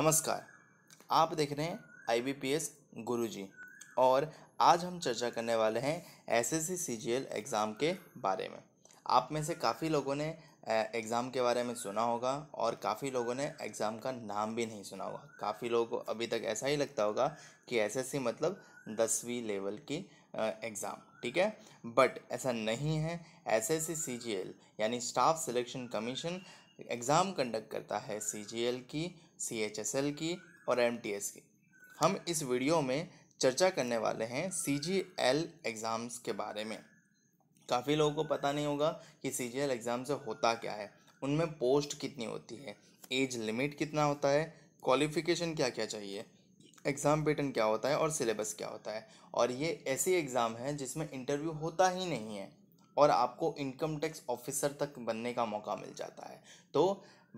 नमस्कार आप देख रहे हैं आई बी पी एस गुरु जी और आज हम चर्चा करने वाले हैं S S C C G L exam के बारे में आप में से काफ़ी लोगों ने एग्ज़ाम के बारे में सुना होगा और काफ़ी लोगों ने एग्ज़ाम का नाम भी नहीं सुना होगा काफ़ी लोगों को अभी तक ऐसा ही लगता होगा कि एस एस सी मतलब दसवीं लेवल की एग्ज़ाम ठीक है बट ऐसा नहीं है S S C C G L यानी staff selection commission exam conduct करता है सी जी एल की सी एच एस एल की और एम टी एस की हम इस वीडियो में चर्चा करने वाले हैं सी जी एल एग्ज़ाम्स के बारे में काफ़ी लोगों को पता नहीं होगा कि सी जी एल एग्ज़ाम से होता क्या है उनमें पोस्ट कितनी होती है एज लिमिट कितना होता है क्वालिफिकेशन क्या क्या चाहिए एग्ज़ाम पैटर्न क्या होता है और सिलेबस क्या होता है और ये ऐसे एग्ज़ाम है जिसमें इंटरव्यू होता ही नहीं है और आपको इनकम टैक्स ऑफिसर तक बनने का मौका मिल जाता है तो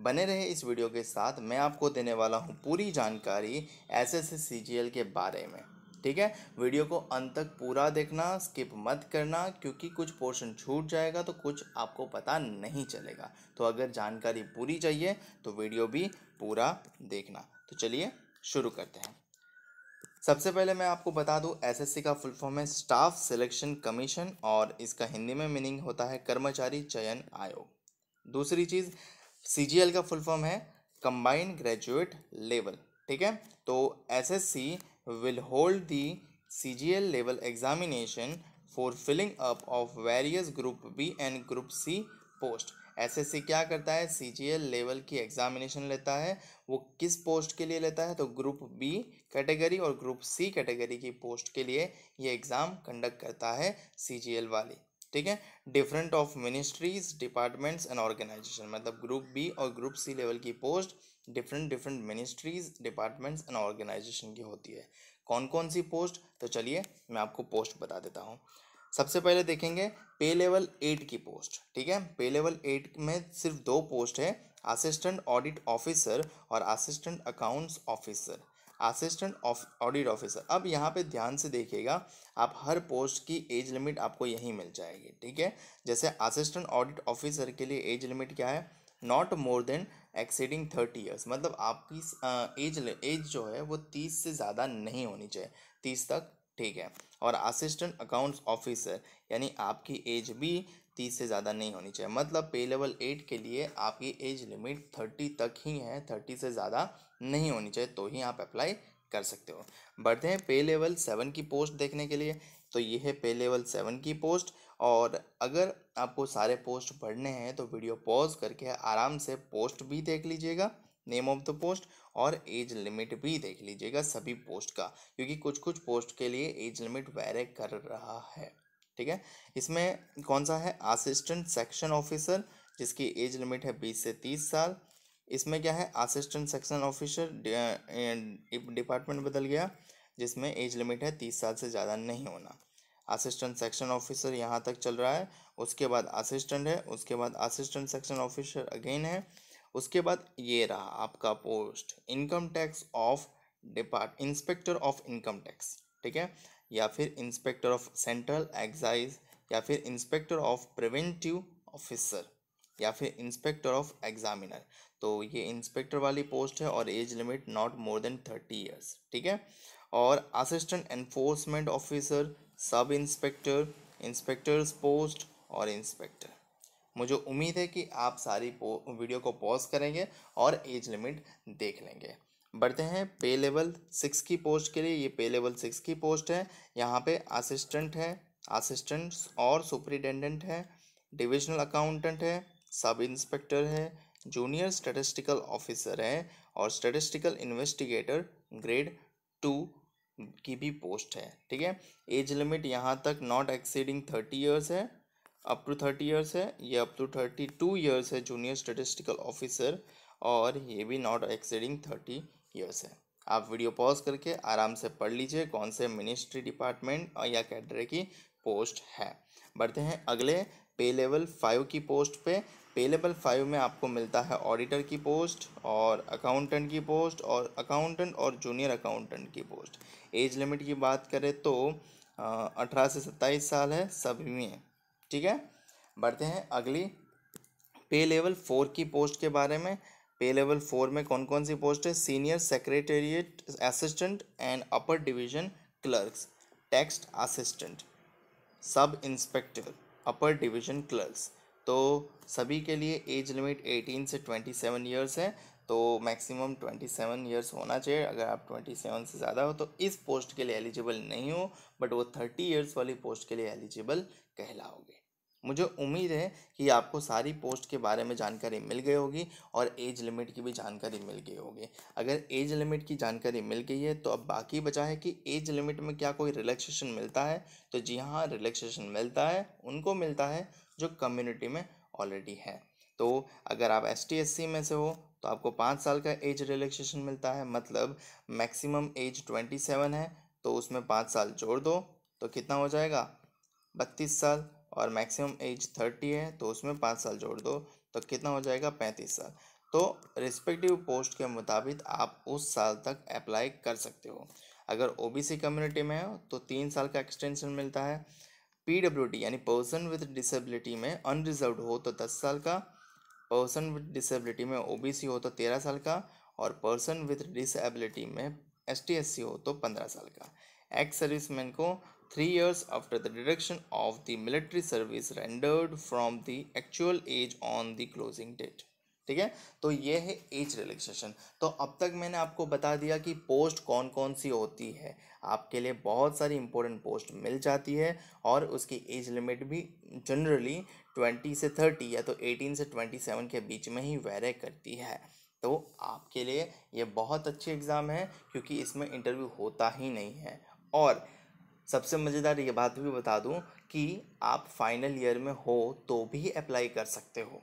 बने रहे इस वीडियो के साथ मैं आपको देने वाला हूँ पूरी जानकारी एस एस के बारे में ठीक है वीडियो को अंत तक पूरा देखना स्किप मत करना क्योंकि कुछ पोर्शन छूट जाएगा तो कुछ आपको पता नहीं चलेगा तो अगर जानकारी पूरी चाहिए तो वीडियो भी पूरा देखना तो चलिए शुरू करते हैं सबसे पहले मैं आपको बता दूं एसएससी का फुल फॉर्म है स्टाफ सिलेक्शन कमीशन और इसका हिंदी में मीनिंग होता है कर्मचारी चयन आयोग दूसरी चीज़ सी का फुल फॉर्म है कंबाइंड ग्रेजुएट लेवल ठीक है तो S S C will hold the C G L level examination for filling up of various group B and group C post SSC क्या करता है एल लेवल की examination लेता है वो किस पोस्ट के लिए लेता है तो ग्रुप बी कैटेगरी और ग्रुप सी कैटेगरी की पोस्ट के लिए ये एग्ज़ाम कंडक्ट करता है एल वाली ठीक है different of ministries departments and organisation मतलब ग्रुप बी और ग्रुप सी लेवल की post different different ministries departments and organisation की होती है कौन कौन सी पोस्ट तो चलिए मैं आपको पोस्ट बता देता हूँ सबसे पहले देखेंगे पे लेवल एट की पोस्ट ठीक है पे लेवल एट में सिर्फ दो पोस्ट है असिस्टेंट ऑडिट ऑफिसर और assistant accounts officer assistant of audit officer अब यहाँ पे ध्यान से देखिएगा आप हर पोस्ट की एज लिमिट आपको यहीं मिल जाएगी ठीक है जैसे असिस्टेंट ऑडिट ऑफिसर के लिए एज लिमिट क्या है not more than exceeding thirty years मतलब आपकी एज एज जो है वो तीस से ज़्यादा नहीं होनी चाहिए तीस तक ठीक है और असिस्टेंट अकाउंट्स ऑफिसर यानी आपकी एज भी तीस से ज़्यादा नहीं होनी चाहिए मतलब पे लेवल एट के लिए आपकी एज लिमिट थर्टी तक ही है थर्टी से ज़्यादा नहीं होनी चाहिए तो ही आप अप्लाई कर सकते हो बढ़ते हैं पे लेवल सेवन की पोस्ट देखने के लिए तो ये है पे लेवल सेवन की पोस्ट और अगर आपको सारे पोस्ट पढ़ने हैं तो वीडियो पॉज करके आराम से पोस्ट भी देख लीजिएगा नेम ऑफ द पोस्ट और एज लिमिट भी देख लीजिएगा सभी पोस्ट का क्योंकि कुछ कुछ पोस्ट के लिए एज लिमिट वेरे कर रहा है ठीक है इसमें कौन सा है असिस्टेंट सेक्शन ऑफिसर जिसकी एज लिमिट है बीस से तीस साल इसमें क्या है असिस्टेंट सेक्शन ऑफिसर डिपार्टमेंट बदल गया जिसमें एज लिमिट है तीस साल से ज़्यादा नहीं होना असिस्टेंट सेक्शन ऑफिसर यहाँ तक चल रहा है उसके बाद असिस्टेंट है उसके बाद असिस्टेंट सेक्शन ऑफिसर अगेन है उसके बाद ये रहा आपका post income tax of depart inspector of income tax ठीक है या फिर इंस्पेक्टर ऑफ सेंट्रल एक्साइज या फिर इंस्पेक्टर ऑफ प्रिवेंटिव ऑफिसर या फिर इंस्पेक्टर ऑफ एग्जामिनर तो ये इंस्पेक्टर वाली पोस्ट है और age limit not more than thirty years ठीक है और assistant enforcement officer sub inspector inspectors post और इंस्पेक्टर मुझे उम्मीद है कि आप सारी वीडियो को पॉज करेंगे और एज लिमिट देख लेंगे बढ़ते हैं पे लेवल सिक्स की पोस्ट के लिए ये पे लेवल सिक्स की पोस्ट है यहाँ पे असिस्टेंट है असिस्टेंट्स और सुपरिटेंडेंट है डिविजनल अकाउंटेंट है सब इंस्पेक्टर है जूनियर स्टेटिस्टिकल ऑफिसर है और स्टेटिस्टिकल इन्वेस्टिगेटर ग्रेड टू की भी पोस्ट है ठीक है एज लिमिट यहाँ तक नॉट एक्सीडिंग थर्टी ईयर्स है अप टू थर्टी ईयर्स है ये up to thirty two years है जूनियर स्टेटिस्टिकल ऑफिसर और ये भी नॉट एक्सीडिंग थर्टी ईयर्स है आप वीडियो पॉज करके आराम से पढ़ लीजिए कौन से मिनिस्ट्री डिपार्टमेंट या कैडरे की पोस्ट है बढ़ते हैं अगले पे लेवल फाइव की पोस्ट पे पे लेवल फाइव में आपको मिलता है ऑडिटर की पोस्ट और अकाउंटेंट की पोस्ट और अकाउंटेंट और जूनियर अकाउंटेंट की पोस्ट एज लिमिट की बात करें तो अठारह से सत्ताईस साल है सभी में ठीक है बढ़ते हैं अगली पे लेवल फोर की पोस्ट के बारे में पे लेवल फोर में कौन कौन सी पोस्ट है senior secretariat assistant and upper division clerks tax assistant sub inspector upper division clerks तो सभी के लिए एज लिमिट 18 से 27 ईयर्स है तो मैक्सिमम 27 ईयर्स होना चाहिए अगर आप 27 से ज़्यादा हो तो इस पोस्ट के लिए एलिजिबल नहीं हो बट वो 30 ईयर्स वाली पोस्ट के लिए एलिजिबल कहलाओगे मुझे उम्मीद है कि आपको सारी पोस्ट के बारे में जानकारी मिल गई होगी और एज लिमिट की भी जानकारी मिल गई होगी अगर एज लिमिट की जानकारी मिल गई है तो अब बाकी बचा है कि एज लिमिट में क्या कोई रिलैक्सेशन मिलता है तो जी हाँ रिलैक्सेशन मिलता है उनको मिलता है जो कम्युनिटी में ऑलरेडी है तो अगर आप एस टी में से हो तो आपको पाँच साल का एज रिलैक्सेशन मिलता है मतलब मैक्सिमम एज ट्वेंटी सेवन है तो उसमें पाँच साल जोड़ दो तो कितना हो जाएगा बत्तीस साल और मैक्सिमम एज थर्टी है तो उसमें पाँच साल जोड़ दो तो कितना हो जाएगा पैंतीस साल तो रिस्पेक्टिव पोस्ट के मुताबिक आप उस साल तक अप्लाई कर सकते हो अगर ओबीसी कम्युनिटी में हो तो तीन साल का एक्सटेंशन मिलता है डी यानी पर्सन विद डिसेबिलिटी में अनरिजर्व हो तो दस साल का पर्सन विद डिसेबिलिटी में सी हो तो तेरह साल का और पर्सन विद डिसेबिलिटी में एस टी हो तो पंद्रह साल का एक्स मैन को three years after the deduction of the military service rendered from the actual age on the closing date ठीक है तो ये है एज रिलैक्सेशन तो अब तक मैंने आपको बता दिया कि पोस्ट कौन कौन सी होती है आपके लिए बहुत सारी इंपॉर्टेंट पोस्ट मिल जाती है और उसकी एज लिमिट भी जनरली ट्वेंटी से थर्टी या तो एटीन से ट्वेंटी सेवन के बीच में ही वेरे करती है तो आपके लिए ये बहुत अच्छी एग्ज़ाम है क्योंकि इसमें इंटरव्यू होता ही नहीं है और सबसे मज़ेदार ये बात भी बता दूँ कि आप फाइनल ईयर में हो तो भी अप्लाई कर सकते हो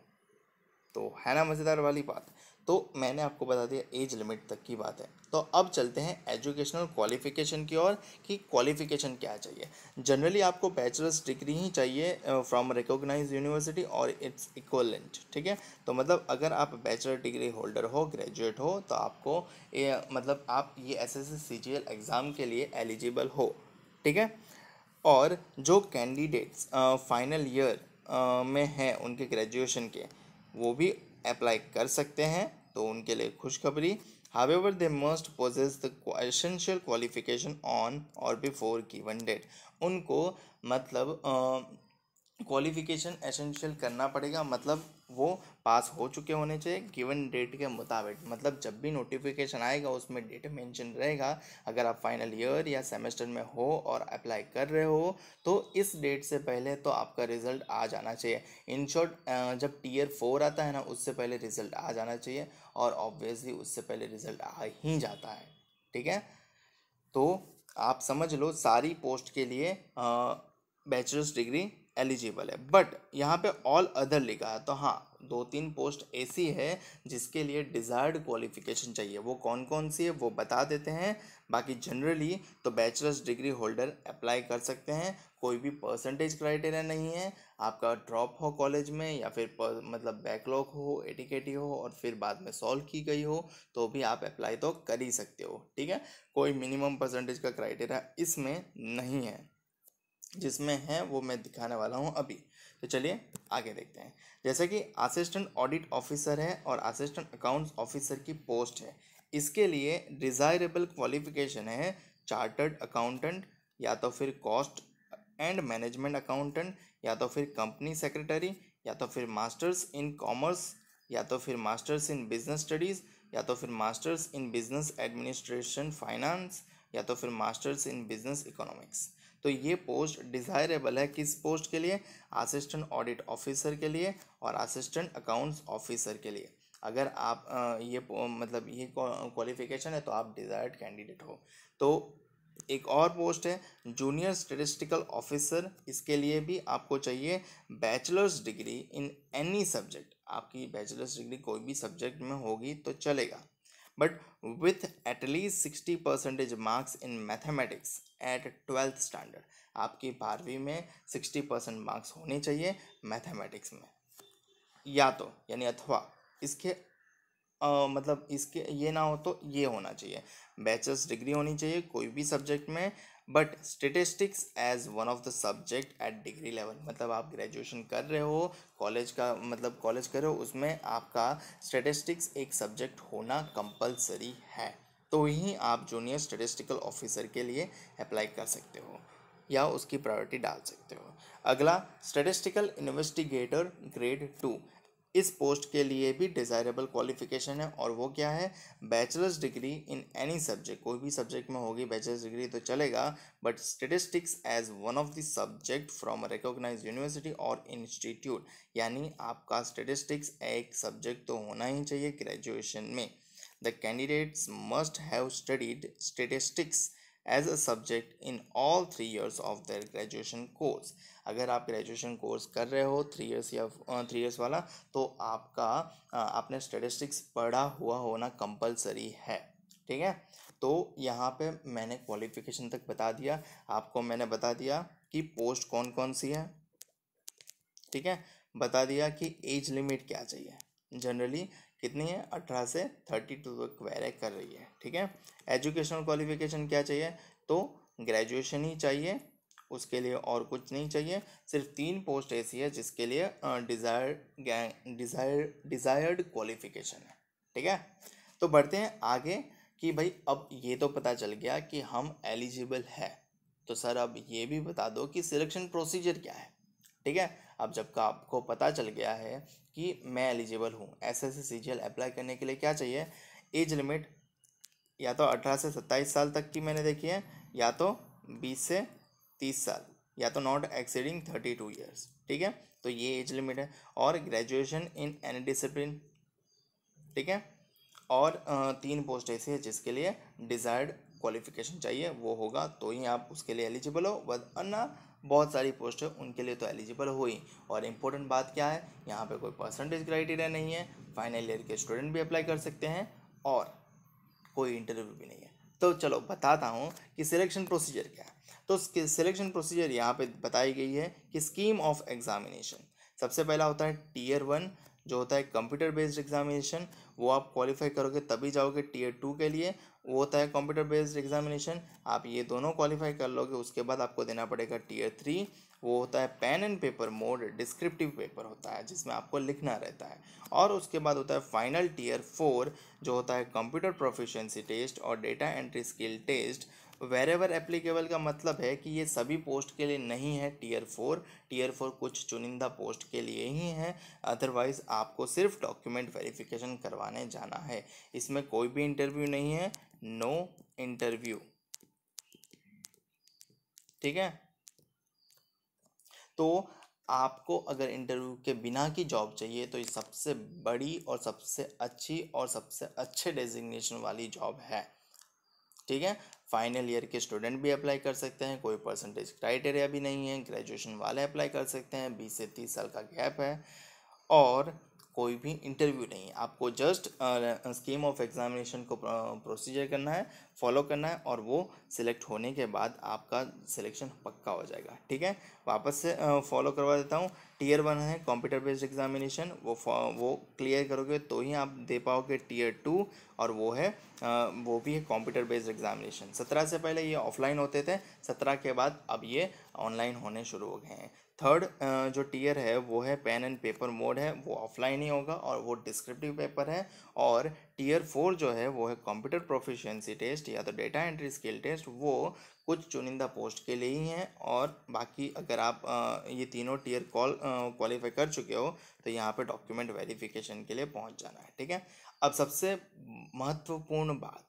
तो है ना मज़ेदार वाली बात तो मैंने आपको बता दिया एज लिमिट तक की बात है तो अब चलते हैं एजुकेशनल क्वालिफिकेशन की ओर कि क्वालिफिकेशन क्या चाहिए जनरली आपको बैचलर्स डिग्री ही चाहिए फ्रॉम रिकोगनाइज यूनिवर्सिटी और इट्स इक्वलेंट ठीक है तो मतलब अगर आप बैचलर डिग्री होल्डर हो ग्रेजुएट हो तो आपको ए, मतलब आप ये एस एस एग्ज़ाम के लिए एलिजिबल हो ठीक है और जो कैंडिडेट्स फाइनल ईयर में हैं उनके ग्रेजुएशन के वो भी अप्लाई कर सकते हैं तो उनके लिए खुशखबरी however they must possess the essential qualification on or before की वन डेट उनको मतलब क्वालिफिकेशन एसेंशियल करना पड़ेगा मतलब वो पास हो चुके होने चाहिए गिवन डेट के मुताबिक मतलब जब भी नोटिफिकेशन आएगा उसमें डेट मेंशन रहेगा अगर आप फाइनल ईयर या सेमेस्टर में हो और अप्लाई कर रहे हो तो इस डेट से पहले तो आपका रिजल्ट आ जाना चाहिए इन शॉर्ट जब टीयर फोर आता है ना उससे पहले रिजल्ट आ जाना चाहिए और ऑब्वियसली उससे पहले रिजल्ट आ ही जाता है ठीक है तो आप समझ लो सारी पोस्ट के लिए बैचलर्स डिग्री एलिजिबल है बट यहाँ पे ऑल अदर लिखा है तो हाँ दो तीन पोस्ट ऐसी है जिसके लिए डिज़ायर्ड क्वालिफिकेशन चाहिए वो कौन कौन सी है वो बता देते हैं बाकी जनरली तो बैचलर्स डिग्री होल्डर अप्लाई कर सकते हैं कोई भी परसेंटेज क्राइटेरिया नहीं है आपका ड्रॉप हो कॉलेज में या फिर पर, मतलब बैकलॉग हो एटिकेटी हो और फिर बाद में सॉल्व की गई हो तो भी आप अप्लाई तो कर ही सकते हो ठीक है कोई मिनिमम परसेंटेज का क्राइटेरिया इसमें नहीं है जिसमें है वो मैं दिखाने वाला हूँ अभी तो चलिए आगे देखते हैं जैसे कि असिस्टेंट ऑडिट ऑफिसर है और असिस्टेंट अकाउंट्स ऑफिसर की पोस्ट है इसके लिए डिज़ायरेबल क्वालिफिकेशन है चार्टर्ड अकाउंटेंट या तो फिर कॉस्ट एंड मैनेजमेंट अकाउंटेंट या तो फिर कंपनी सेक्रेटरी या तो फिर मास्टर्स इन कॉमर्स या तो फिर मास्टर्स इन बिजनेस स्टडीज़ या तो फिर masters in business administration finance या तो फिर मास्टर्स इन बिजनेस इकोनॉमिक्स तो ये पोस्ट डिज़ायरेबल है किस पोस्ट के लिए असिस्टेंट ऑडिट ऑफिसर के लिए और असिस्टेंट अकाउंट्स ऑफिसर के लिए अगर आप ये मतलब ये क्वालिफिकेशन है तो आप डिज़ायर्ड कैंडिडेट हो तो एक और पोस्ट है जूनियर स्टेटिस्टिकल ऑफिसर इसके लिए भी आपको चाहिए bachelors degree in any subject आपकी बैचलर्स डिग्री कोई भी सब्जेक्ट में होगी तो चलेगा but with at least sixty percentage marks in mathematics at twelfth standard आपकी बारहवीं में सिक्सटी परसेंट मार्क्स होने चाहिए मैथमेटिक्स में या तो यानी अथवा इसके आ, मतलब इसके ये ना हो तो ये होना चाहिए बैचलर्स डिग्री होनी चाहिए कोई भी सब्जेक्ट में but statistics as one of the subject at degree level मतलब आप ग्रेजुएशन कर रहे हो कॉलेज का मतलब कॉलेज कर रहे हो उसमें आपका स्टेटिस्टिक्स एक सब्जेक्ट होना कंपलसरी है तो ही आप जूनियर स्टेटिस्टिकल ऑफिसर के लिए अप्लाई कर सकते हो या उसकी प्रायोरिटी डाल सकते हो अगला स्टेटिस्टिकल इन्वेस्टिगेटर ग्रेड टू इस पोस्ट के लिए भी डिज़ायरेबल क्वालिफिकेशन है और वो क्या है bachelors degree in any subject कोई भी सब्जेक्ट में होगी बैचलर्स डिग्री तो चलेगा but statistics as one of the subject from recognise university or institute यानी आपका स्टेटिस्टिक्स एक सब्जेक्ट तो होना ही चाहिए ग्रेजुएशन में the candidates must have studied statistics as a subject in all three years of their graduation course अगर आप graduation course कर रहे हो थ्री ईयर्स या थ्री ईयर्स वाला तो आपका आपने स्टेटिस्टिक्स पढ़ा हुआ होना कंपलसरी है ठीक है तो यहाँ पे मैंने क्वालिफिकेशन तक बता दिया आपको मैंने बता दिया कि पोस्ट कौन कौन सी है ठीक है बता दिया कि एज लिमिट क्या चाहिए जनरली कितनी है अठारह से थर्टी टू तक वेरे कर रही है ठीक है एजुकेशनल क्वालिफिकेशन क्या चाहिए तो ग्रेजुएशन ही चाहिए उसके लिए और कुछ नहीं चाहिए सिर्फ तीन पोस्ट ऐसी है जिसके लिए डिज़ायर डिज़ायर डिज़ायर्ड क्वालिफिकेशन है ठीक है तो बढ़ते हैं आगे कि भाई अब ये तो पता चल गया कि हम एलिजिबल है तो सर अब ये भी बता दो कि सिलेक्शन प्रोसीजर क्या है ठीक है अब जब का आपको पता चल गया है कि मैं एलिजिबल हूँ S S C G L apply करने के लिए क्या चाहिए एज लिमिट या तो अठारह से सत्ताईस साल तक की मैंने देखी है या तो बीस से तीस साल या तो not exceeding thirty two years ठीक है तो ये एज लिमिट है और ग्रेजुएशन इन एनी डिसिप्लिन ठीक है और तीन पोस्ट ऐसी है जिसके लिए डिज़ायर्ड क्वालिफिकेशन चाहिए वो होगा तो ही आप उसके लिए एलिजिबल हो वरना बहुत सारी पोस्ट है उनके लिए तो एलिजिबल हुई और इम्पोर्टेंट बात क्या है यहाँ पे कोई परसेंटेज क्राइटेरिया नहीं है फाइनल ईयर के स्टूडेंट भी अप्लाई कर सकते हैं और कोई इंटरव्यू भी नहीं है तो चलो बताता हूँ कि सिलेक्शन प्रोसीजर क्या है तो सिलेक्शन प्रोसीजर यहाँ पे बताई गई है कि स्कीम ऑफ एग्जामिनेशन सबसे पहला होता है टीयर वन जो होता है कंप्यूटर बेस्ड एग्जामिनेशन वो आप क्वालिफाई करोगे तभी जाओगे टीयर टू के लिए वो होता है कंप्यूटर बेस्ड एग्जामिनेशन आप ये दोनों क्वालिफाई कर लोगे उसके बाद आपको देना पड़ेगा टीयर थ्री वो होता है pen and paper mode descriptive paper होता है जिसमें आपको लिखना रहता है और उसके बाद होता है फाइनल टीयर फोर जो होता है कंप्यूटर प्रोफिशंसी टेस्ट और data entry skill test wherever applicable का मतलब है कि ये सभी पोस्ट के लिए नहीं है टीयर फोर टीयर फोर कुछ चुनिंदा पोस्ट के लिए ही है अदरवाइज़ आपको सिर्फ डॉक्यूमेंट वेरिफिकेशन करवाने जाना है इसमें कोई भी इंटरव्यू नहीं है नो इंटरव्यू ठीक है तो आपको अगर इंटरव्यू के बिना की जॉब चाहिए तो ये सबसे बड़ी और सबसे अच्छी और सबसे अच्छे डेजिग्नेशन वाली जॉब है ठीक है फाइनल ईयर के स्टूडेंट भी अप्लाई कर सकते हैं कोई परसेंटेज क्राइटेरिया भी नहीं है ग्रेजुएशन वाले अप्लाई कर सकते हैं बीस से तीस साल का गैप है और कोई भी इंटरव्यू नहीं है आपको जस्ट स्कीम ऑफ एग्जामिनेशन को प्रोसीजर करना है फॉलो करना है और वो सिलेक्ट होने के बाद आपका सिलेक्शन पक्का हो जाएगा ठीक है वापस से फॉलो करवा देता हूँ टीयर वन है कंप्यूटर बेस्ड एग्जामिनेशन वो वो क्लियर करोगे तो ही आप दे पाओगे टीयर टू और वो है वो भी है कंप्यूटर बेस्ड एग्जामिनेशन सत्रह से पहले ये ऑफलाइन होते थे सत्रह के बाद अब ये ऑनलाइन होने शुरू हो गए हैं थर्ड uh, जो टीयर है वो है पेन एंड पेपर मोड है वो ऑफलाइन ही होगा और वो डिस्क्रिप्टिव पेपर है और टीयर फोर जो है वो है कंप्यूटर प्रोफिशिएंसी टेस्ट या तो डेटा एंट्री स्किल टेस्ट वो कुछ चुनिंदा पोस्ट के लिए ही हैं और बाकी अगर आप uh, ये तीनों टीयर कॉल क्वालिफाई कर चुके हो तो यहाँ पर डॉक्यूमेंट वेरिफिकेशन के लिए पहुँच जाना है ठीक है अब सबसे महत्वपूर्ण बात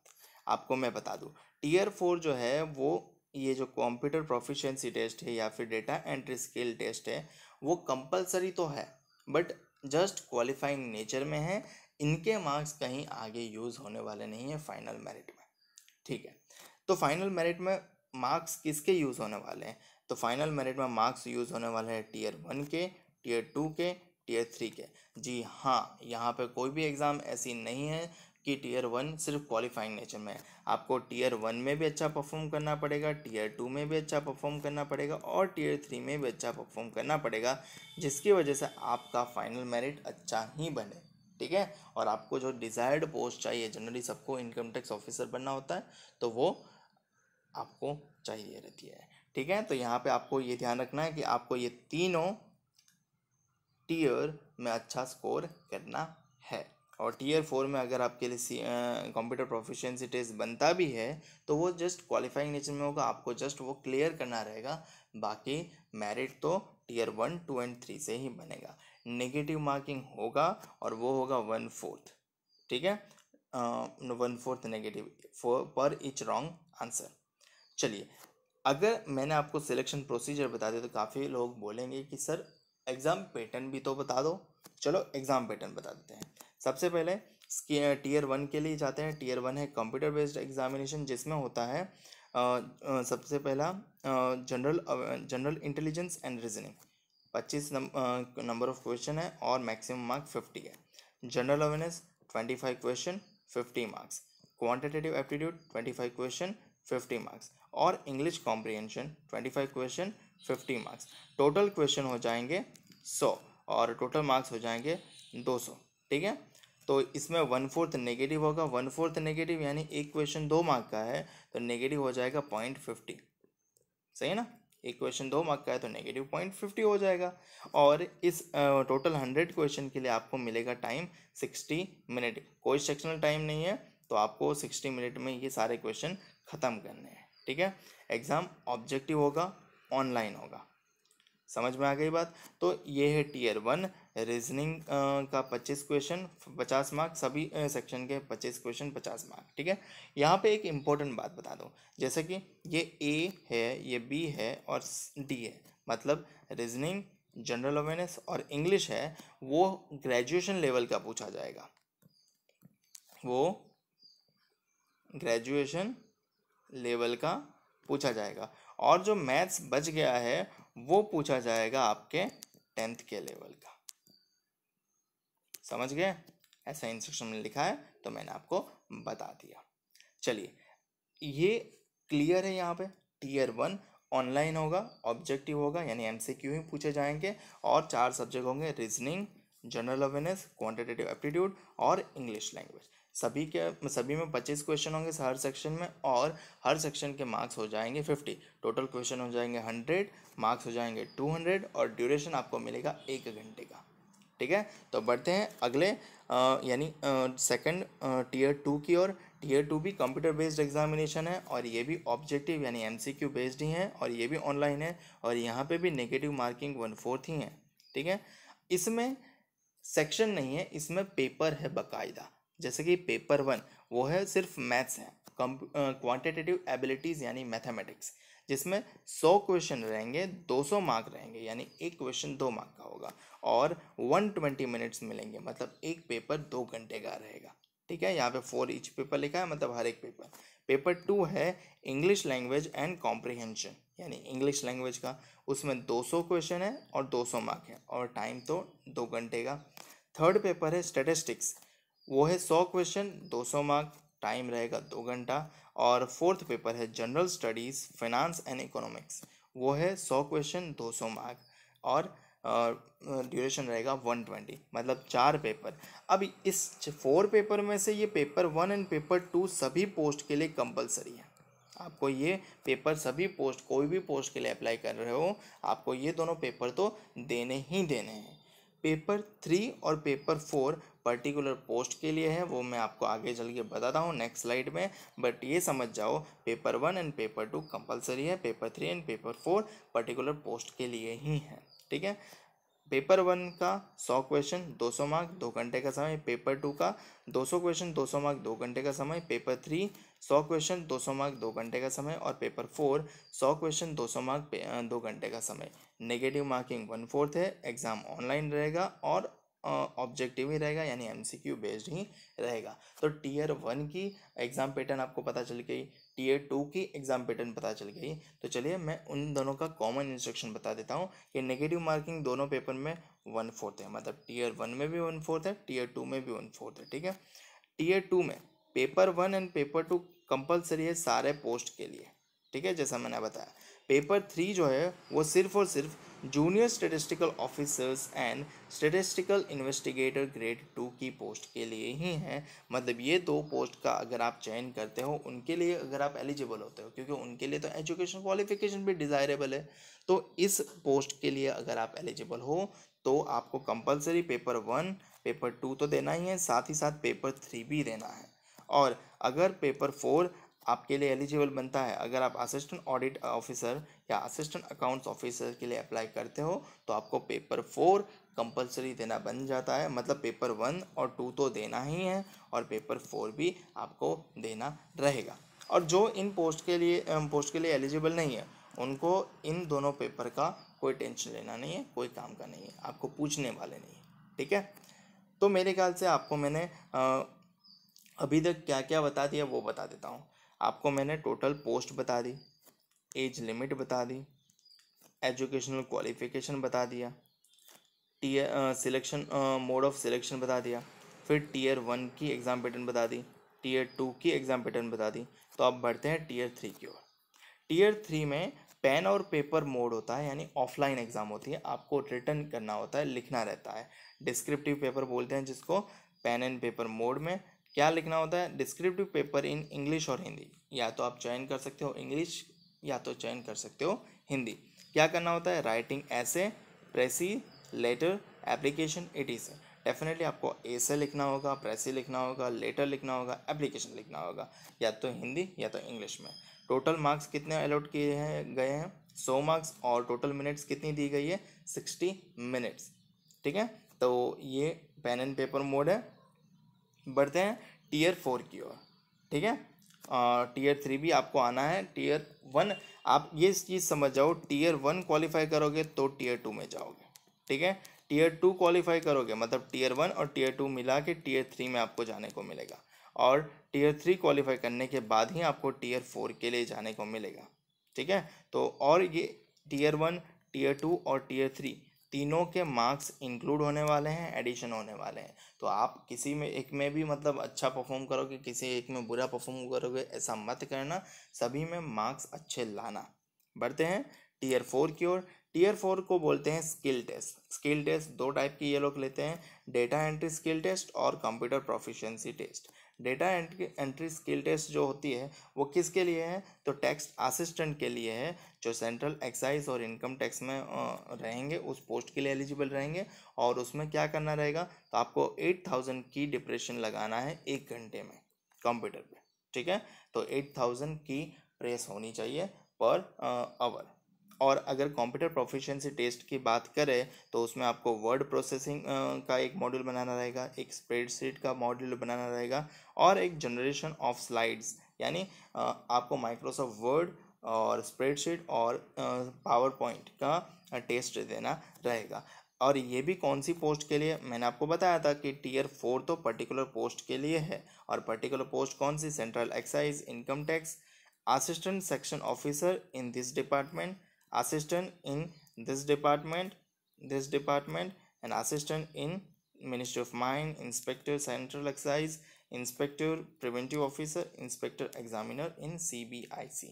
आपको मैं बता दूँ टीयर फोर जो है वो ये जो कंप्यूटर प्रोफिशेंसी टेस्ट है या फिर डेटा एंट्री स्किल टेस्ट है वो कंपलसरी तो है बट जस्ट क्वालिफाइंग नेचर में है इनके मार्क्स कहीं आगे यूज़ होने वाले नहीं है फाइनल मेरिट में ठीक है तो फाइनल मेरिट में मार्क्स किसके यूज़ होने वाले हैं तो फाइनल मेरिट में मार्क्स यूज़ होने वाले हैं टीयर वन के टीयर टू के टीयर थ्री के जी हाँ यहाँ पे कोई भी एग्ज़ाम ऐसी नहीं है कि टीयर वन सिर्फ क्वालिफाइंग नेचर में है आपको टीयर वन में भी अच्छा परफॉर्म करना पड़ेगा टीयर टू में भी अच्छा परफॉर्म करना पड़ेगा और टीयर थ्री में भी अच्छा परफॉर्म करना पड़ेगा जिसकी वजह से आपका फाइनल मेरिट अच्छा ही बने ठीक है और आपको जो डिज़ायर्ड पोस्ट चाहिए जनरली सबको इनकम टैक्स ऑफिसर बनना होता है तो वो आपको चाहिए रहती है ठीक है तो यहाँ पे आपको ये ध्यान रखना है कि आपको ये तीनों टीयर में अच्छा स्कोर करना और टीयर फोर में अगर आपके लिए सी कंप्यूटर प्रोफिशिएंसी टेस्ट बनता भी है तो वो जस्ट क्वालिफाइंग नेचर में होगा आपको जस्ट वो क्लियर करना रहेगा बाकी मेरिट तो tier one two and three से ही बनेगा नेगेटिव मार्किंग होगा और वो होगा वन फोर्थ ठीक है one fourth negative per each wrong answer चलिए अगर मैंने आपको सिलेक्शन प्रोसीजर बता दिया तो काफ़ी लोग बोलेंगे कि सर एग्ज़ाम पैटर्न भी तो बता दो चलो एग्ज़ाम पैटर्न बता देते हैं सबसे पहले टीयर वन के लिए जाते हैं टीयर वन है कंप्यूटर बेस्ड एग्जामिनेशन जिसमें होता है सबसे पहला general general intelligence and reasoning पच्चीस नंबर ऑफ क्वेश्चन है और मैक्सिमम मार्क फिफ्टी है general awareness twenty five question fifty marks quantitative aptitude twenty five question fifty marks और English comprehension twenty five question fifty marks total question हो जाएंगे सौ और total marks हो जाएंगे दो सौ ठीक है तो इसमें वन फोर्थ नेगेटिव होगा वन फोर्थ नेगेटिव यानी एक क्वेश्चन दो मार्क का है तो नेगेटिव हो जाएगा पॉइंट फिफ्टी सही है ना एक क्वेश्चन दो मार्क का है तो नेगेटिव पॉइंट फिफ्टी हो जाएगा और इस टोटल हंड्रेड क्वेश्चन के लिए आपको मिलेगा टाइम सिक्सटी मिनट कोई सेक्शनल टाइम नहीं है तो आपको सिक्सटी मिनट में ये सारे क्वेश्चन ख़त्म करने हैं ठीक है एग्ज़ाम ऑब्जेक्टिव होगा ऑनलाइन होगा समझ में आ गई बात तो ये है टीयर वन रीजनिंग का पच्चीस क्वेश्चन पचास मार्क सभी सेक्शन के पच्चीस क्वेश्चन पचास मार्क ठीक है यहाँ पे एक इम्पोर्टेंट बात बता दूँ जैसे कि ये ए है ये बी है और डी है मतलब रीजनिंग जनरल अवेयरनेस और इंग्लिश है वो ग्रेजुएशन लेवल का पूछा जाएगा वो ग्रेजुएशन लेवल का पूछा जाएगा और जो मैथ्स बच गया है वो पूछा जाएगा आपके टेंथ के लेवल का समझ गए ऐसा इंस्ट्रक्शन में लिखा है तो मैंने आपको बता दिया चलिए ये क्लियर है यहाँ पे टीयर वन ऑनलाइन होगा ऑब्जेक्टिव होगा यानी एमसीक्यू ही पूछे जाएंगे और चार सब्जेक्ट होंगे reasoning general awareness quantitative aptitude और इंग्लिश लैंग्वेज सभी के सभी में पच्चीस क्वेश्चन होंगे हर सेक्शन में और हर सेक्शन के मार्क्स हो जाएंगे फिफ्टी टोटल क्वेश्चन हो जाएंगे हंड्रेड मार्क्स हो जाएंगे टू हंड्रेड और ड्यूरेशन आपको मिलेगा एक घंटे का ठीक है तो बढ़ते हैं अगले यानी सेकंड टीयर टू की ओर टीयर टू भी कंप्यूटर बेस्ड एग्जामिनेशन है और ये भी ऑब्जेक्टिव यानी एम बेस्ड ही है और ये भी ऑनलाइन है और यहाँ पर भी नेगेटिव मार्किंग वन फोर्थ ही है ठीक है इसमें सेक्शन नहीं है इसमें पेपर है बाकायदा जैसे कि पेपर वन वो है सिर्फ मैथ्स है क्वांटिटेटिव एबिलिटीज़ यानी मैथमेटिक्स जिसमें सौ क्वेश्चन रहेंगे दो सौ मार्क रहेंगे यानी एक क्वेश्चन दो मार्क का होगा और वन ट्वेंटी मिनट्स मिलेंगे मतलब एक पेपर दो घंटे का रहेगा ठीक है यहाँ पे फोर इच पेपर लिखा है मतलब हर एक पेपर पेपर टू है इंग्लिश लैंग्वेज एंड कॉम्प्रिहेंशन यानी इंग्लिश लैंग्वेज का उसमें दो सौ क्वेश्चन है और दो सौ मार्क है और टाइम तो दो घंटे का थर्ड पेपर है स्टेटिस्टिक्स वो है सौ क्वेश्चन दो सौ मार्क टाइम रहेगा दो घंटा और फोर्थ पेपर है general studies finance and economics वो है सौ क्वेश्चन दो सौ मार्क और ड्यूरेशन रहेगा वन ट्वेंटी मतलब चार पेपर अब इस फोर पेपर में से ये paper one and paper two सभी पोस्ट के लिए कंपलसरी है आपको ये पेपर सभी पोस्ट कोई भी पोस्ट के लिए अप्लाई कर रहे हो आपको ये दोनों पेपर तो देने ही देने हैं पेपर थ्री और पेपर फोर पर्टिकुलर पोस्ट के लिए है वो मैं आपको आगे चल के बताता हूँ नेक्स्ट स्लाइड में बट ये समझ जाओ paper one and paper two compulsory है paper three and paper four particular post के लिए ही है ठीक है पेपर वन का सौ क्वेश्चन दो सौ मार्क दो घंटे का समय पेपर टू का दो सौ क्वेश्चन दो सौ मार्क दो घंटे का समय पेपर थ्री सौ क्वेश्चन दो सौ मार्क दो घंटे का समय और पेपर फोर सौ क्वेश्चन दो सौ मार्क दो घंटे का समय नेगेटिव मार्किंग वन फोर्थ है एग्ज़ाम ऑनलाइन रहेगा और ऑब्जेक्टिव ही रहेगा यानी एम बेस्ड ही रहेगा तो टीयर वन की एग्ज़ाम पैटर्न आपको पता चल गई टीयर टू की एग्ज़ाम पैटर्न पता चल गई तो चलिए मैं उन दोनों का कॉमन इंस्ट्रक्शन बता देता हूँ कि नेगेटिव मार्किंग दोनों पेपर में वन फोर्थ है मतलब टीयर वन में भी वन फोर्थ है टीयर टू में भी वन फोर्थ है ठीक है टीयर टू में paper one and paper two compulsory है सारे पोस्ट के लिए ठीक है जैसा मैंने बताया पेपर थ्री जो है वो सिर्फ और सिर्फ junior statistical officers and statistical investigator grade two की पोस्ट के लिए ही हैं मतलब ये दो पोस्ट का अगर आप चयन करते हो उनके लिए अगर आप एलिजिबल होते हो क्योंकि उनके लिए तो एजुकेशन क्वालिफिकेशन भी डिज़ायरेबल है तो इस पोस्ट के लिए अगर आप एलिजिबल हो तो आपको compulsory paper one paper two तो देना ही है साथ ही साथ पेपर थ्री भी देना है और अगर पेपर फोर आपके लिए एलिजिबल बनता है अगर आप असिस्टेंट ऑडिट ऑफिसर या असिस्टेंट अकाउंट्स ऑफिसर के लिए अप्लाई करते हो तो आपको पेपर फोर कंपलसरी देना बन जाता है मतलब पेपर वन और टू तो देना ही है और पेपर फोर भी आपको देना रहेगा और जो इन पोस्ट के लिए पोस्ट के लिए एलिजिबल नहीं है उनको इन दोनों पेपर का कोई टेंशन लेना नहीं है कोई काम का नहीं है आपको पूछने वाले नहीं है ठीक है तो मेरे ख्याल से आपको मैंने अभी तक क्या क्या बता दिया वो बता देता हूँ आपको मैंने टोटल पोस्ट बता दी एज लिमिट बता दी एजुकेशनल क्वालिफिकेशन बता दिया tier selection mode of selection बता दिया फिर टीयर वन की एग्ज़ाम पैटर्न बता दी टीयर टू की एग्ज़ाम पैटर्न बता दी तो आप बढ़ते हैं टीयर थ्री की ओर टीयर थ्री में पेन और पेपर मोड होता है यानी ऑफलाइन एग्ज़ाम होती है आपको रिटर्न करना होता है लिखना रहता है डिस्क्रिप्टिव पेपर बोलते हैं जिसको पेन एंड पेपर मोड में क्या लिखना होता है डिस्क्रिप्टिव पेपर इन इंग्लिश और हिंदी या तो आप चयन कर सकते हो इंग्लिश या तो चयन कर सकते हो हिंदी क्या करना होता है राइटिंग ऐसे precis letter application it is definitely आपको ऐसे लिखना होगा प्रेसी लिखना होगा लेटर लिखना होगा एप्लीकेशन लिखना होगा या तो हिंदी या तो इंग्लिश में टोटल मार्क्स कितने अलॉट किए हैं गए हैं सौ मार्क्स और टोटल मिनट्स कितनी दी गई है सिक्सटी मिनट्स ठीक है तो ये पेन एंड पेपर मोड है बढ़ते हैं टीयर फोर की ओर ठीक है टीयर थ्री भी आपको आना है टीयर वन आप ये चीज़ समझ जाओ टीयर वन क्वालिफाई करोगे तो टीयर टू में जाओगे ठीक है टीयर टू क्वालिफाई करोगे मतलब टीयर वन और टीयर टू मिला के टीयर थ्री में आपको जाने को मिलेगा और टीयर थ्री क्वालिफाई करने के बाद ही आपको टीयर फोर के लिए जाने को मिलेगा ठीक है तो और ये टीयर वन टीयर टू और टीयर थ्री तीनों के मार्क्स इंक्लूड होने वाले हैं एडिशन होने वाले हैं तो आप किसी में एक में भी मतलब अच्छा परफॉर्म करोगे किसी एक में बुरा परफॉर्म करोगे ऐसा मत करना सभी में मार्क्स अच्छे लाना बढ़ते हैं टीयर फोर की ओर टीयर फोर को बोलते हैं स्किल टेस्ट स्किल टेस्ट दो टाइप की ये लोग लेते हैं डेटा एंट्री स्किल टेस्ट और computer proficiency test data entry skill test जो होती है वो किसके लिए है तो टैक्स असिस्टेंट के लिए है जो सेंट्रल एक्साइज और इनकम टैक्स में रहेंगे उस पोस्ट के लिए एलिजिबल रहेंगे और उसमें क्या करना रहेगा तो आपको एट थाउजेंड की डिप्रेशन लगाना है एक घंटे में कंप्यूटर पे ठीक है तो एट थाउजेंड की प्रेस होनी चाहिए पर आवर और अगर कंप्यूटर प्रोफिशेंसी टेस्ट की बात करें तो उसमें आपको वर्ड प्रोसेसिंग का एक मॉड्यूल बनाना रहेगा एक स्प्रेडशीट का मॉड्यूल बनाना रहेगा और एक जनरेशन ऑफ स्लाइड्स यानी आपको माइक्रोसॉफ्ट वर्ड और स्प्रेडशीट और पावर पॉइंट का टेस्ट देना रहेगा और ये भी कौन सी पोस्ट के लिए मैंने आपको बताया था कि टीयर फोर तो पर्टिकुलर पोस्ट के लिए है और पर्टिकुलर पोस्ट कौन सी central excise income tax assistant section officer in this department assistant in this department this department and assistant in ministry of mine inspector central excise inspector preventive officer inspector examiner in CBIC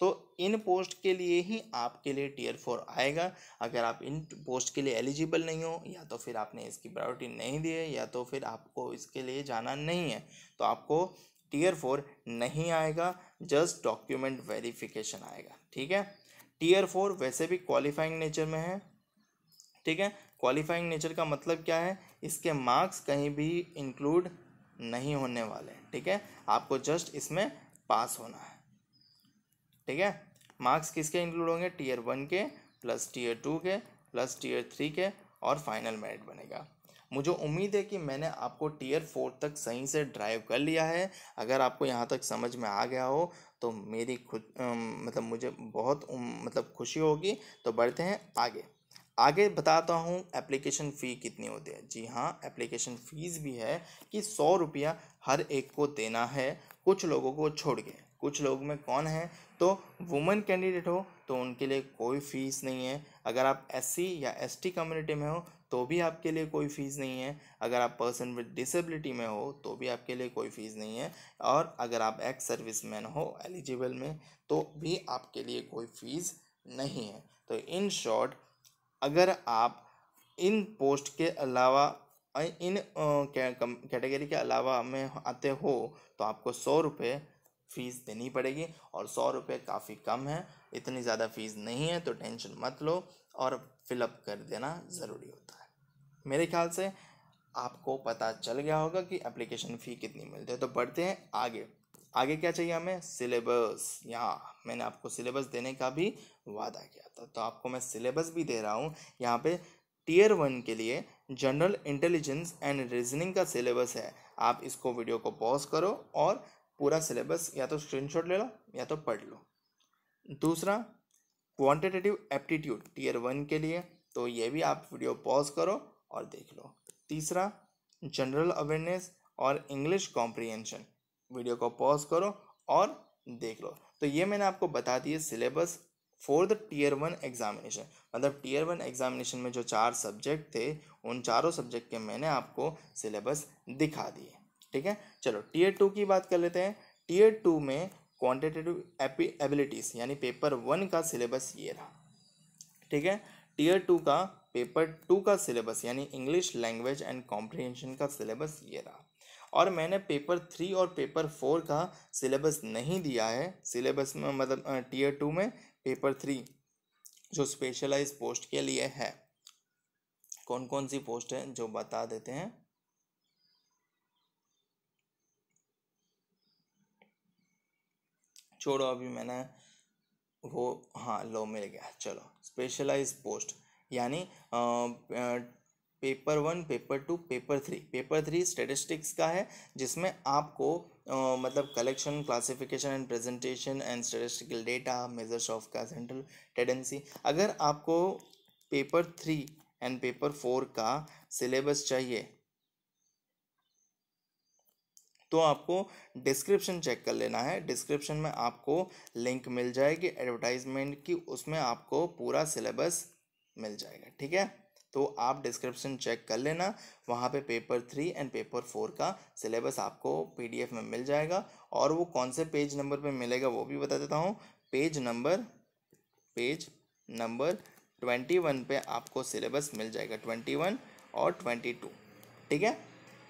तो इन post के लिए ही आपके लिए tier four आएगा अगर आप इन post के लिए एलिजिबल नहीं हो या तो फिर आपने इसकी प्रायोरिटी नहीं दी है या तो फिर आपको इसके लिए जाना नहीं है तो आपको टीयर फोर नहीं आएगा जस्ट डॉक्यूमेंट वेरिफिकेशन आएगा ठीक है टीयर फोर वैसे भी क्वालिफाइंग नेचर में है ठीक है क्वालिफाइंग नेचर का मतलब क्या है इसके मार्क्स कहीं भी इंक्लूड नहीं होने वाले ठीक है आपको जस्ट इसमें पास होना है ठीक है मार्क्स किसके इंक्लूड होंगे टीयर वन के प्लस टीयर टू के प्लस टीयर थ्री के और फाइनल मेरिट बनेगा मुझे उम्मीद है कि मैंने आपको टीयर फोर तक सही से ड्राइव कर लिया है अगर आपको यहाँ तक समझ में आ गया हो तो मेरी खुद मतलब मुझे बहुत मतलब खुशी होगी तो बढ़ते हैं आगे आगे बताता हूँ एप्लीकेशन फ़ी कितनी होती है जी हाँ एप्लीकेशन फ़ीस भी है कि सौ रुपया हर एक को देना है कुछ लोगों को छोड़ के कुछ लोग में कौन है तो वुमेन कैंडिडेट हो तो उनके लिए कोई फ़ीस नहीं है अगर आप एससी या एसटी कम्युनिटी में हो तो भी आपके लिए कोई फ़ीस नहीं है अगर आप पर्सन विद डिसेबिलिटी में हो तो भी आपके लिए कोई फ़ीस नहीं है और अगर आप एक्स सर्विस मैन हो एलिजिबल में तो भी आपके लिए कोई फ़ीस नहीं है तो इन शॉर्ट अगर आप इन पोस्ट के अलावा इन कैटेगरी के अलावा में आते हो तो आपको सौ रुपये फ़ीस देनी पड़ेगी और सौ रुपये काफ़ी कम है इतनी ज़्यादा फ़ीस नहीं है तो टेंशन मत लो और फिलअप कर देना ज़रूरी होता है मेरे ख्याल से आपको पता चल गया होगा कि एप्लीकेशन फ़ी कितनी मिलती है तो बढ़ते हैं आगे आगे क्या चाहिए हमें सिलेबस यहाँ मैंने आपको सिलेबस देने का भी वादा किया था तो आपको मैं सिलेबस भी दे रहा हूँ यहाँ पे टीयर वन के लिए जनरल इंटेलिजेंस एंड रीजनिंग का सिलेबस है आप इसको वीडियो को पॉज करो और पूरा सिलेबस या तो स्क्रीनशॉट ले लो या तो पढ़ लो दूसरा क्वांटिटेटिव एप्टीट्यूड टीयर वन के लिए तो ये भी आप वीडियो पॉज करो और देख लो तीसरा जनरल अवेयरनेस और इंग्लिश कॉम्प्रीहेंशन वीडियो को पॉज करो और देख लो तो ये मैंने आपको बता दिए syllabus for the tier one examination मतलब टीयर वन एग्जामिनेशन में जो चार सब्जेक्ट थे उन चारों सब्जेक्ट के मैंने आपको सिलेबस दिखा दिए ठीक है चलो टीयर टू की बात कर लेते हैं टीयर टू में क्वांटिटेटिव एबिलिटीज़ यानी पेपर वन का सिलेबस ये रहा ठीक है टीयर टू का पेपर टू का सिलेबस यानी इंग्लिश लैंग्वेज एंड कॉम्प्रिहेंशन का सिलेबस ये रहा और मैंने पेपर थ्री और पेपर फोर का सिलेबस नहीं दिया है सिलेबस में मतलब टीयर टू में पेपर थ्री जो स्पेशलाइज पोस्ट के लिए है कौन कौन सी पोस्ट है जो बता देते हैं छोड़ो अभी मैंने वो हाँ लो मिल गया चलो स्पेशलाइज पोस्ट यानी paper one paper two paper three paper three statistics का है जिसमें आपको आ, मतलब collection classification and presentation and statistical data measures of का सेंट्रल टेंडेंसी अगर आपको paper three and paper four का सिलेबस चाहिए तो आपको डिस्क्रिप्शन चेक कर लेना है डिस्क्रिप्शन में आपको लिंक मिल जाएगी एडवर्टाइजमेंट की उसमें आपको पूरा सिलेबस मिल जाएगा ठीक है तो आप डिस्क्रिप्शन चेक कर लेना वहाँ पे paper three and paper four का सिलेबस आपको पीडीएफ में मिल जाएगा और वो कौन से पेज नंबर पे मिलेगा वो भी बता देता हूँ page number page number twenty one पे आपको सिलेबस मिल जाएगा ट्वेंटी वन और ट्वेंटी टू ठीक है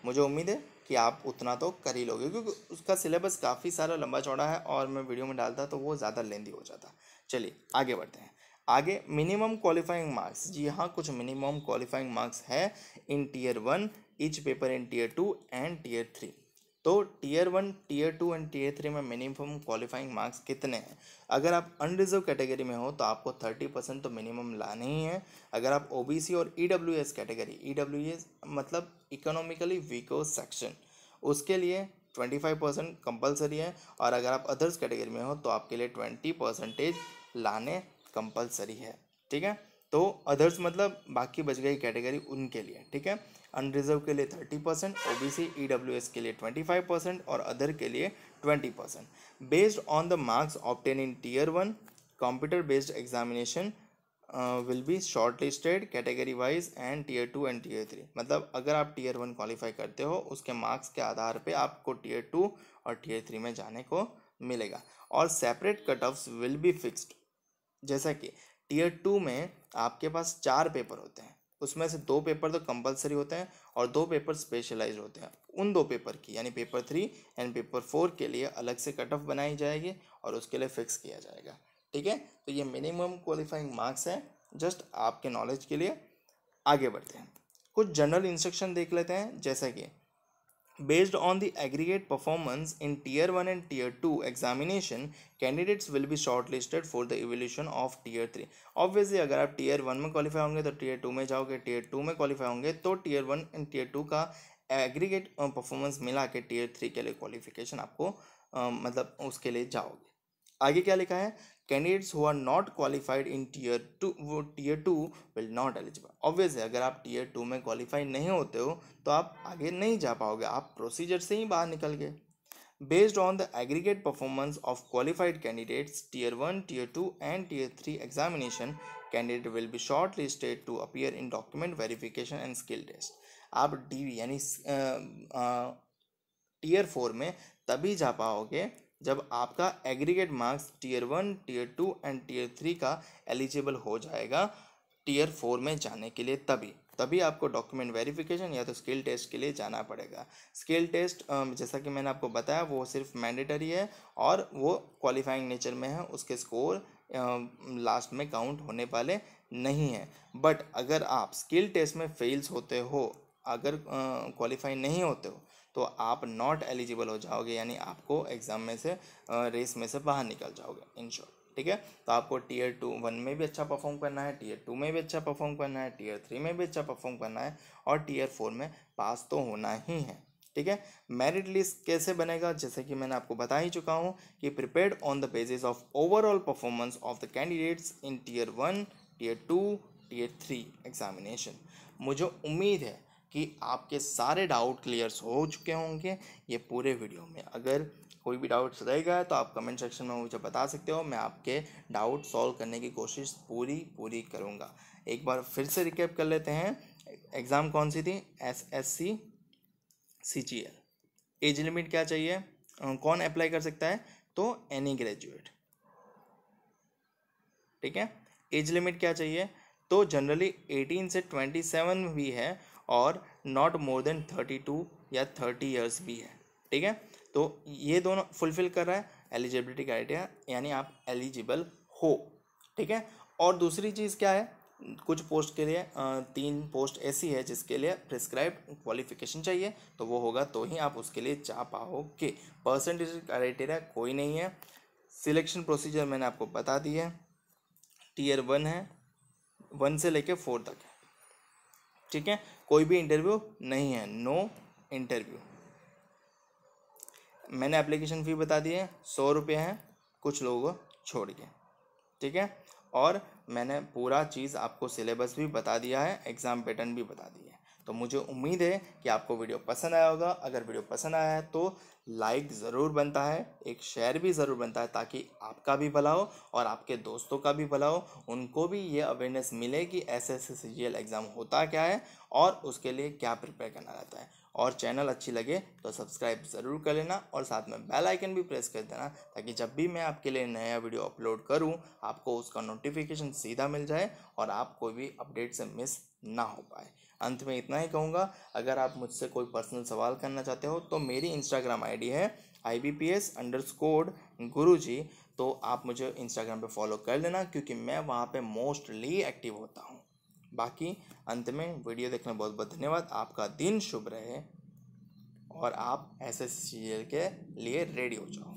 मुझे उम्मीद है कि आप उतना तो कर ही लोगे क्योंकि उसका सिलेबस काफ़ी सारा लंबा चौड़ा है और मैं वीडियो में डालता तो वो ज़्यादा लेंदी हो जाता चलिए आगे बढ़ते हैं आगे मिनिमम क्वालिफाइंग मार्क्स जी हाँ कुछ मिनिमम क्वालिफाइंग मार्क्स है in tier one each paper in tier two and tier three तो tier one tier two and tier three में मिनिमम क्वालिफाइंग मार्क्स कितने हैं अगर आप अनरिजर्व कैटेगरी में हो तो आपको थर्टी परसेंट तो मिनिमम लाने ही है अगर आप ओबीसी और E W S category E W S मतलब इकोनॉमिकली वीको सेक्शन उसके लिए ट्वेंटी फाइव परसेंट कंपल्सरी है और अगर आप अदर्स कैटेगरी में हो तो आपके लिए ट्वेंटी परसेंटेज लाने कंपलसरी है ठीक है तो अदर्स मतलब बाकी बच गई कैटेगरी उनके लिए ठीक है अनरिजर्व के लिए thirty percent O B C E W S के लिए ट्वेंटी फाइव परसेंट और अदर के लिए twenty percent based on the marks obtained in tier one computer based examination will be shortlisted category wise and tier two and tier three मतलब अगर आप tier one qualify करते हो उसके marks के आधार पर आपको टीयर टू और टीयर थ्री में जाने को मिलेगा और separate cut offs will be fixed जैसा कि टीयर टू में आपके पास चार पेपर होते हैं उसमें से दो पेपर तो कंपलसरी होते हैं और दो पेपर स्पेशलाइज होते हैं उन दो पेपर की यानी paper three and paper four के लिए अलग से कट ऑफ बनाई जाएगी और उसके लिए फिक्स किया जाएगा ठीक है तो ये मिनिमम क्वालिफाइंग मार्क्स है जस्ट आपके नॉलेज के लिए आगे बढ़ते हैं कुछ जनरल इंस्ट्रक्शन देख लेते हैं जैसा कि Based on the aggregate performance in Tier 1 and Tier 2 examination, candidates will be shortlisted for the evaluation of tier three obviously अगर आप टीयर वन में क्वालिफाई होंगे तो टीयर टू में जाओगे टीयर टू में क्वालिफाई होंगे तो tier one and tier two का एग्रीगेट परफॉर्मेंस मिला के टीयर थ्री के लिए क्वालिफिकेशन आपको uh, मतलब उसके लिए जाओगे आगे क्या लिखा है candidates who are not qualified in tier two वो tier two will not eligible obvious है अगर आप टीयर टू में क्वालिफाई नहीं होते हो तो आप आगे नहीं जा पाओगे आप प्रोसीजर से ही बाहर निकल गए based on the aggregate performance of qualified candidates tier one tier two and tier three examination candidate will be shortlisted to appear in document verification and skill test आप डी वी यानी tier four में तभी जा पाओगे जब आपका aggregate marks tier one tier two and tier three का eligible हो जाएगा टीयर फोर में जाने के लिए तभी तभी आपको डॉक्यूमेंट वेरिफिकेशन या तो स्किल टेस्ट के लिए जाना पड़ेगा स्किल टेस्ट जैसा कि मैंने आपको बताया वो सिर्फ मैंडेटरी है और वो क्वालिफाइंग नेचर में है उसके स्कोर लास्ट में काउंट होने वाले नहीं हैं बट अगर आप स्किल टेस्ट में फेल्स होते हो अगर क्वालिफाई नहीं होते हो तो आप नॉट एलिजिबल हो जाओगे यानी आपको एग्ज़ाम में से रेस में से बाहर निकल जाओगे इन शॉर्ट ठीक है तो आपको टीयर टू वन में भी अच्छा परफॉर्म करना है टीयर टू में भी अच्छा परफॉर्म करना है टीयर थ्री में भी अच्छा परफॉर्म करना है और टीयर फोर में पास तो होना ही है ठीक है मेरिट लिस्ट कैसे बनेगा जैसे कि मैंने आपको बता ही चुका हूँ कि prepared on the basis of overall performance of the candidates in tier one tier two tier three examination मुझे उम्मीद है कि आपके सारे डाउट क्लियर्स हो चुके होंगे ये पूरे वीडियो में अगर कोई भी डाउट्स रह गया तो आप कमेंट सेक्शन में मुझे बता सकते हो मैं आपके डाउट सॉल्व करने की कोशिश पूरी पूरी करूँगा एक बार फिर से रिकेप कर लेते हैं एग्ज़ाम कौन सी थी S S C C G L age limit क्या चाहिए कौन अप्लाई कर सकता है तो एनी ग्रेजुएट ठीक है एज लिमिट क्या चाहिए तो जनरली एटीन से ट्वेंटी सेवन भी है और not more than thirty two या थर्टी ईयर्स भी है ठीक है तो ये दोनों फुलफिल कर रहा है एलिजिबिलिटी क्राइटेरिया यानी आप एलिजिबल हो ठीक है और दूसरी चीज़ क्या है कुछ पोस्ट के लिए तीन पोस्ट ऐसी है जिसके लिए प्रिस्क्राइब क्वालिफिकेशन चाहिए तो वो होगा तो ही आप उसके लिए जा पाओगे परसेंटेज क्राइटेरिया कोई नहीं है सिलेक्शन प्रोसीजर मैंने आपको बता दी है टीयर वन है वन से लेके फोर तक है ठीक है कोई भी इंटरव्यू नहीं है नो इंटरव्यू मैंने एप्लीकेशन फ़ी बता दी है सौ रुपये हैं कुछ लोगों को छोड़ के ठीक है और मैंने पूरा चीज़ आपको सिलेबस भी बता दिया है एग्ज़ाम पैटर्न भी बता दिया है तो मुझे उम्मीद है कि आपको वीडियो पसंद आया होगा अगर वीडियो पसंद आया है तो लाइक ज़रूर बनता है एक शेयर भी ज़रूर बनता है ताकि आपका भी भला हो और आपके दोस्तों का भी भला हो उनको भी ये अवेयरनेस मिले कि एस एस सी एग्ज़ाम होता क्या है और उसके लिए क्या प्रिपेयर करना रहता है और चैनल अच्छी लगे तो सब्सक्राइब ज़रूर कर लेना और साथ में बेल आइकन भी प्रेस कर देना ताकि जब भी मैं आपके लिए नया वीडियो अपलोड करूं आपको उसका नोटिफिकेशन सीधा मिल जाए और आप कोई भी अपडेट से मिस ना हो पाए अंत में इतना ही कहूँगा अगर आप मुझसे कोई पर्सनल सवाल करना चाहते हो तो मेरी इंस्टाग्राम आईडी है I B P S underscore Guru ji तो आप मुझे इंस्टाग्राम पे फॉलो कर लेना क्योंकि मैं वहाँ पे मोस्टली एक्टिव होता हूँ बाकी अंत में वीडियो देखने बहुत बहुत धन्यवाद आपका दिन शुभ रहे और आप ऐसे सीरियल के लिए रेडी हो जाओ